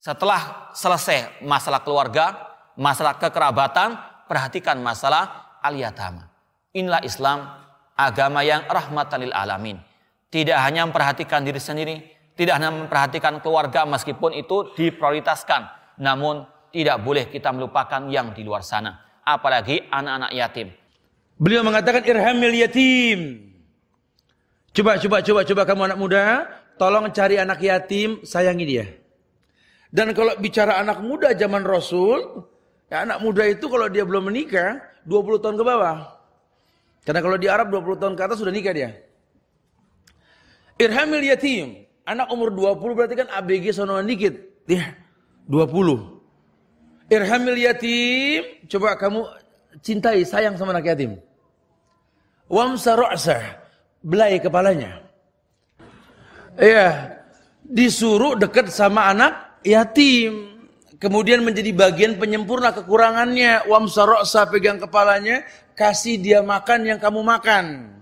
Setelah selesai masalah keluarga, masalah kekerabatan, perhatikan masalah aliyatama. Inilah Islam, agama yang rahmatan lil alamin. Tidak hanya memperhatikan diri sendiri, tidak hanya memperhatikan keluarga meskipun itu diprioritaskan, namun tidak boleh kita melupakan yang di luar sana, apalagi anak-anak yatim. Beliau mengatakan irhamil yatim. Coba coba coba coba kamu anak muda, tolong cari anak yatim, sayangi dia. Dan kalau bicara anak muda zaman Rasul, ya anak muda itu kalau dia belum menikah, 20 tahun ke bawah. Karena kalau di Arab 20 tahun ke atas sudah nikah dia. Irhamil yatim, anak umur 20 berarti kan ABG sonoan dikit. Ya, 20. Irhamil yatim, coba kamu cintai, sayang sama anak yatim. Wamsa ro'sa, belai kepalanya. Iya, disuruh dekat sama anak yatim kemudian menjadi bagian penyempurna kekurangannya. Wamsa pegang kepalanya, kasih dia makan yang kamu makan.